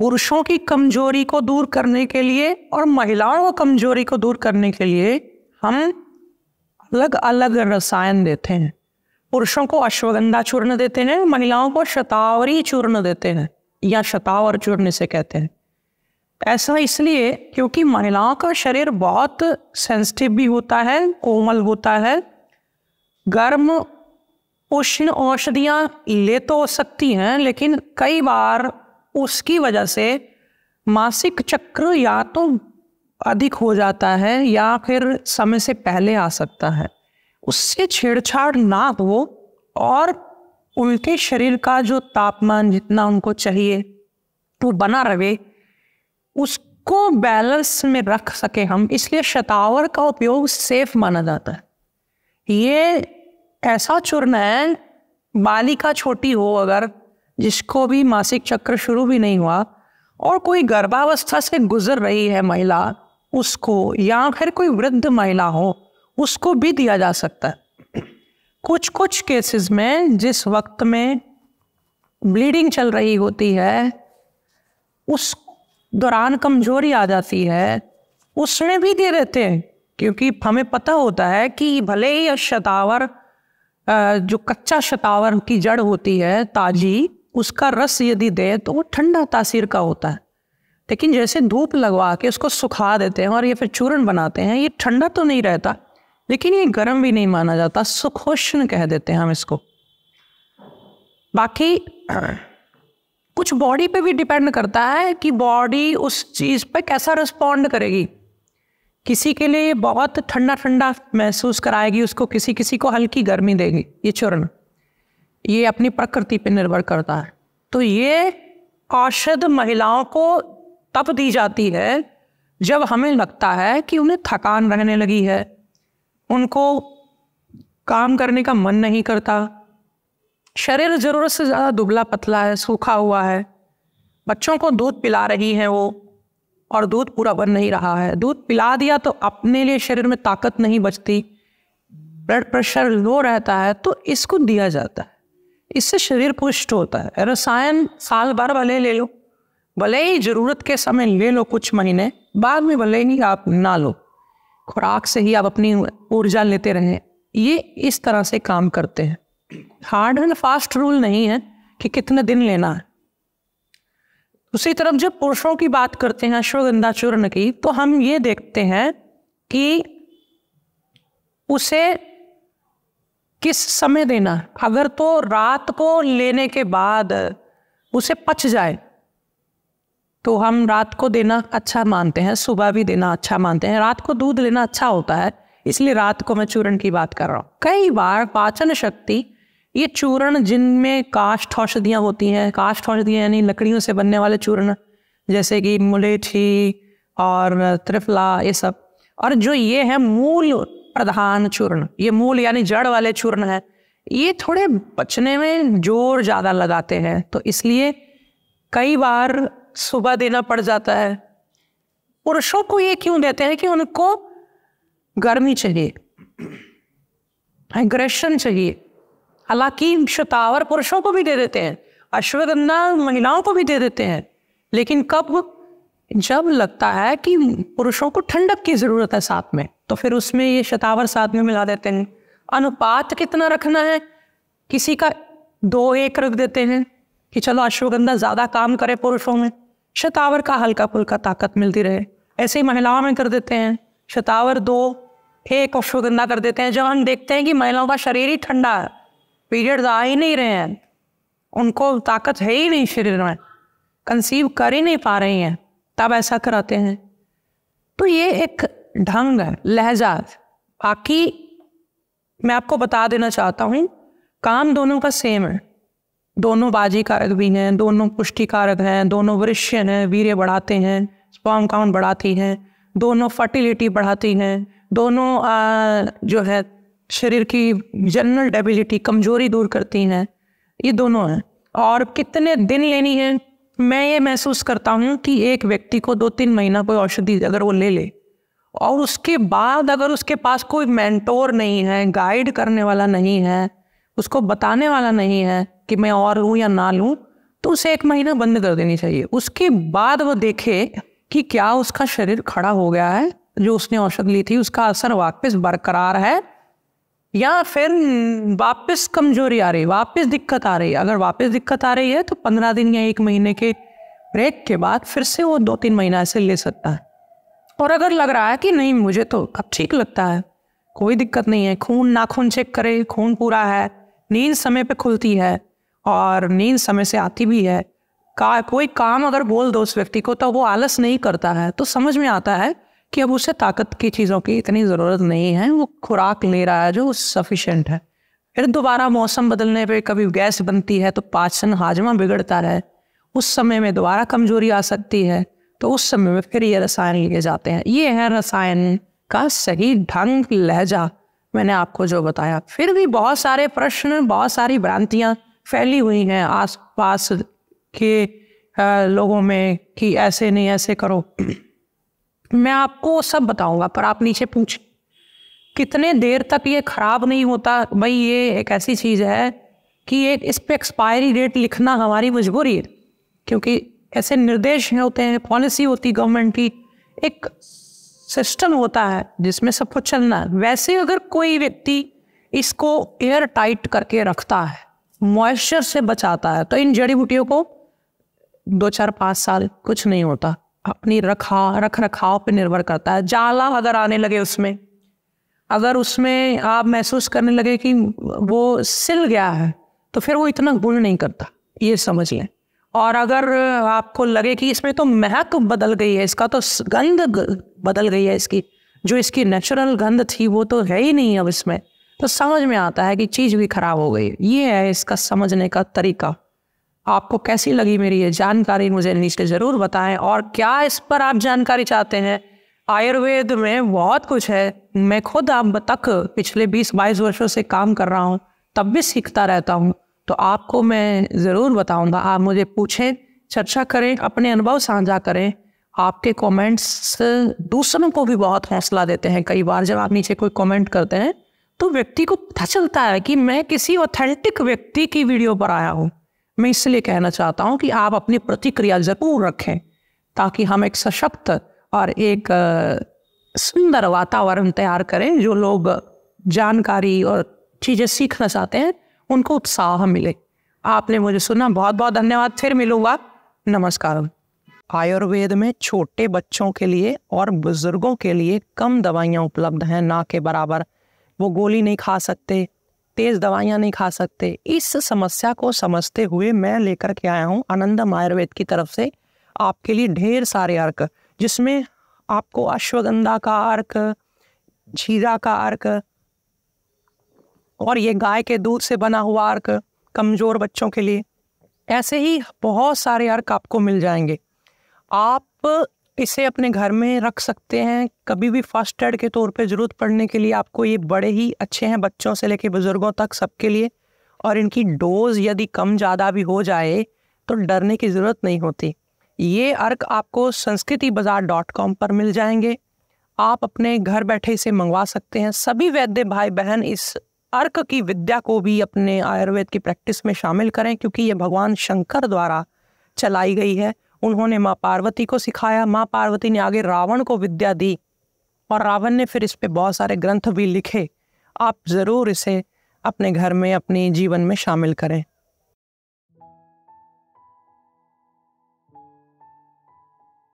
पुरुषों की कमजोरी को दूर करने के लिए और महिलाओं को कमजोरी को दूर करने के लिए हम अलग अलग रसायन देते हैं पुरुषों को अश्वगंधा चूर्ण देते हैं महिलाओं को शतावरी चूर्ण देते हैं या शतावर चूर्ण से कहते हैं ऐसा इसलिए क्योंकि महिलाओं का शरीर बहुत सेंसिटिव भी होता है कोमल होता है गर्म उष्ण औषधियाँ ले तो सकती हैं लेकिन कई बार उसकी वजह से मासिक चक्र या तो अधिक हो जाता है या फिर समय से पहले आ सकता है उससे छेड़छाड़ ना हो और उनके शरीर का जो तापमान जितना उनको चाहिए वो बना रहे उसको बैलेंस में रख सके हम इसलिए शतावर का उपयोग सेफ माना जाता है ये ऐसा चूर्ण है बालिका छोटी हो अगर जिसको भी मासिक चक्र शुरू भी नहीं हुआ और कोई गर्भावस्था से गुजर रही है महिला उसको या फिर कोई वृद्ध महिला हो उसको भी दिया जा सकता है कुछ कुछ केसेस में जिस वक्त में ब्लीडिंग चल रही होती है उस दौरान कमजोरी आ जाती है उसमें भी दे देते हैं क्योंकि हमें पता होता है कि भले ही शतावर जो कच्चा शतावर की जड़ होती है ताजी उसका रस यदि दे तो वो ठंडा तासीर का होता है लेकिन जैसे धूप लगवा के उसको सुखा देते हैं और ये फिर चूर्ण बनाते हैं ये ठंडा तो नहीं रहता लेकिन ये गर्म भी नहीं माना जाता सुखोष्ण कह देते हैं हम इसको बाकी कुछ बॉडी पे भी डिपेंड करता है कि बॉडी उस चीज़ पे कैसा रिस्पॉन्ड करेगी किसी के लिए बहुत ठंडा ठंडा महसूस कराएगी उसको किसी किसी को हल्की गर्मी देगी ये चूर्ण ये अपनी प्रकृति पर निर्भर करता है तो ये औषध महिलाओं को तप दी जाती है जब हमें लगता है कि उन्हें थकान रहने लगी है उनको काम करने का मन नहीं करता शरीर ज़रूरत से ज़्यादा दुबला पतला है सूखा हुआ है बच्चों को दूध पिला रही हैं वो और दूध पूरा बन नहीं रहा है दूध पिला दिया तो अपने लिए शरीर में ताकत नहीं बचती ब्लड प्रेशर लो रहता है तो इसको दिया जाता है इससे शरीर पुष्ट होता है रसायन साल भर भले ले लो भले ही जरूरत के समय ले लो कुछ महीने बाद में भले ही आप ना लो खुराक से ही आप अपनी ऊर्जा लेते रहें ये इस तरह से काम करते हैं हार्ड एंड फास्ट रूल नहीं है कि कितने दिन लेना है उसी तरफ जब पुरुषों की बात करते हैं अश्वगंधा चूर्ण की तो हम ये देखते हैं कि उसे किस समय देना अगर तो रात को लेने के बाद उसे पच जाए तो हम रात को देना अच्छा मानते हैं सुबह भी देना अच्छा मानते हैं रात को दूध लेना अच्छा होता है इसलिए रात को मैं चूर्ण की बात कर रहा हूँ कई बार पाचन शक्ति ये चूर्ण जिनमें काष्ठ औषधियाँ होती हैं काष्ठ औषधियाँ यानी लकड़ियों से बनने वाले चूर्ण जैसे कि मुलेठी और त्रिफला ये सब और जो ये है मूल प्रधान चूर्ण ये मूल यानी जड़ वाले चूर्ण है ये थोड़े बचने में जोर ज़्यादा लगाते हैं तो इसलिए कई बार सुबह देना पड़ जाता है पुरुषों को ये क्यों देते हैं कि उनको गर्मी चाहिए एग्रेशन चाहिए हालांकि शतावर पुरुषों को भी दे देते हैं अश्वगंधा महिलाओं को भी दे देते हैं लेकिन कब जब लगता है कि पुरुषों को ठंडक की जरूरत है साथ में तो फिर उसमें ये शतावर साथ में मिला देते हैं अनुपात कितना रखना है किसी का दो एक रख देते हैं कि चलो अश्वगंधा ज़्यादा काम करे पुरुषों में शतावर का हल्का फुल्का ताकत मिलती रहे ऐसे ही महिलाओं में कर देते हैं शतावर दो एक अश्वगंधा कर देते हैं जब हम देखते हैं कि महिलाओं का शरीर ही ठंडा है पीरियड्स आ ही नहीं रहे हैं उनको ताकत है ही नहीं शरीर में कंसीव कर ही नहीं पा रही हैं तब ऐसा कराते हैं तो ये एक ढंग है लहजा बाकी मैं आपको बता देना चाहता हूँ काम दोनों का सेम है दोनों बाजी कारक भी हैं दोनों पुष्टि कारक हैं दोनों वृश्यन हैं वीर्य बढ़ाते हैं स्पॉम काउंट बढ़ाती हैं दोनों फर्टिलिटी बढ़ाती हैं दोनों आ, जो है शरीर की जनरल डेबिलिटी कमजोरी दूर करती हैं ये दोनों हैं और कितने दिन लेनी है मैं ये महसूस करता हूँ कि एक व्यक्ति को दो तीन महीना कोई औषधि अगर वो ले ले और उसके बाद अगर उसके पास कोई मेंटोर नहीं है गाइड करने वाला नहीं है उसको बताने वाला नहीं है कि मैं और लूँ या ना लूँ तो उसे एक महीना बंद कर देनी चाहिए उसके बाद वो देखे कि क्या उसका शरीर खड़ा हो गया है जो उसने औषध ली थी उसका असर वापस बरकरार है या फिर वापस कमजोरी आ रही वापस दिक्कत आ रही है अगर वापस दिक्कत आ रही है तो पंद्रह दिन या एक महीने के ब्रेक के बाद फिर से वो दो तीन महीना से ले सकता है और अगर लग रहा है कि नहीं मुझे तो अब ठीक लगता है कोई दिक्कत नहीं है खून नाखून चेक करे खून पूरा है नींद समय पे खुलती है और नींद समय से आती भी है का कोई काम अगर बोल दो उस व्यक्ति को तो वो आलस नहीं करता है तो समझ में आता है कि अब उसे ताकत की चीज़ों की इतनी ज़रूरत नहीं है वो खुराक ले रहा है जो सफिशेंट है फिर दोबारा मौसम बदलने पे कभी गैस बनती है तो पाचन हाजमा बिगड़ता रहे उस समय में दोबारा कमजोरी आ सकती है तो उस समय में फिर ये रसायन लिए जाते हैं ये है रसायन का सही ढंग लहजा मैंने आपको जो बताया फिर भी बहुत सारे प्रश्न बहुत सारी भ्रांतियाँ फैली हुई हैं आस पास के लोगों में कि ऐसे नहीं ऐसे करो मैं आपको सब बताऊंगा पर आप नीचे पूछ कितने देर तक ये ख़राब नहीं होता भाई ये एक ऐसी चीज़ है कि ये इस पर एक्सपायरी डेट लिखना हमारी मजबूरी है क्योंकि ऐसे निर्देश होते हैं पॉलिसी होती गवर्नमेंट की एक सिस्टम होता है जिसमें सब कुछ चलना है वैसे अगर कोई व्यक्ति इसको एयर टाइट करके रखता है मॉइस्चर से बचाता है तो इन जड़ी बूटियों को दो चार पाँच साल कुछ नहीं होता अपनी रखा रख रखाव पर निर्भर करता है जाला अगर आने लगे उसमें अगर उसमें आप महसूस करने लगे कि वो सिल गया है तो फिर वो इतना गुण नहीं करता ये समझ लें और अगर आपको लगे कि इसमें तो महक बदल गई है इसका तो गंध बदल गई है इसकी जो इसकी नेचुरल गंध थी वो तो है ही नहीं अब इसमें तो समझ में आता है कि चीज़ भी खराब हो गई ये है इसका समझने का तरीका आपको कैसी लगी मेरी ये जानकारी मुझे नीचे ज़रूर बताएं और क्या इस पर आप जानकारी चाहते हैं आयुर्वेद में बहुत कुछ है मैं खुद अब तक पिछले 20-22 वर्षों से काम कर रहा हूँ तब भी सीखता रहता हूँ तो आपको मैं ज़रूर बताऊँगा आप मुझे पूछें चर्चा करें अपने अनुभव साझा करें आपके कमेंट्स दूसरों को भी बहुत हौसला देते हैं कई बार जब आप नीचे कोई कमेंट करते हैं तो व्यक्ति को पता चलता है कि मैं किसी ऑथेंटिक व्यक्ति की वीडियो पर आया हूँ मैं इसलिए कहना चाहता हूँ कि आप अपनी प्रतिक्रिया जरूर रखें ताकि हम एक सशक्त और एक सुंदर वातावरण तैयार करें जो लोग जानकारी और चीज़ें सीखना चाहते हैं उनको उत्साह मिले आपने मुझे सुना बहुत बहुत धन्यवाद फिर मिलूंगा नमस्कार आयुर्वेद में छोटे बच्चों के लिए और बुजुर्गों के लिए कम दवाइयाँ उपलब्ध हैं ना के बराबर वो गोली नहीं खा सकते तेज दवाइयाँ नहीं खा सकते इस समस्या को समझते हुए मैं लेकर के आया हूँ आनंदम आयुर्वेद की तरफ से आपके लिए ढेर सारे अर्क जिसमें आपको अश्वगंधा का अर्क झीरा का अर्क और ये गाय के दूध से बना हुआ अर्क कमज़ोर बच्चों के लिए ऐसे ही बहुत सारे अर्क आपको मिल जाएंगे आप इसे अपने घर में रख सकते हैं कभी भी फर्स्ट एड के तौर पे ज़रूरत पड़ने के लिए आपको ये बड़े ही अच्छे हैं बच्चों से लेके बुज़ुर्गों तक सबके लिए और इनकी डोज़ यदि कम ज़्यादा भी हो जाए तो डरने की ज़रूरत नहीं होती ये अर्क आपको संस्कृति बाज़ार डॉट कॉम पर मिल जाएंगे आप अपने घर बैठे इसे मंगवा सकते हैं सभी वैद्य भाई बहन इस अर्क की विद्या को भी अपने आयुर्वेद की प्रैक्टिस में शामिल करें क्योंकि ये भगवान शंकर द्वारा चलाई गई है उन्होंने माँ पार्वती को सिखाया माँ पार्वती ने आगे रावण को विद्या दी और रावण ने फिर इस पर बहुत सारे ग्रंथ भी लिखे आप ज़रूर इसे अपने घर में अपने जीवन में शामिल करें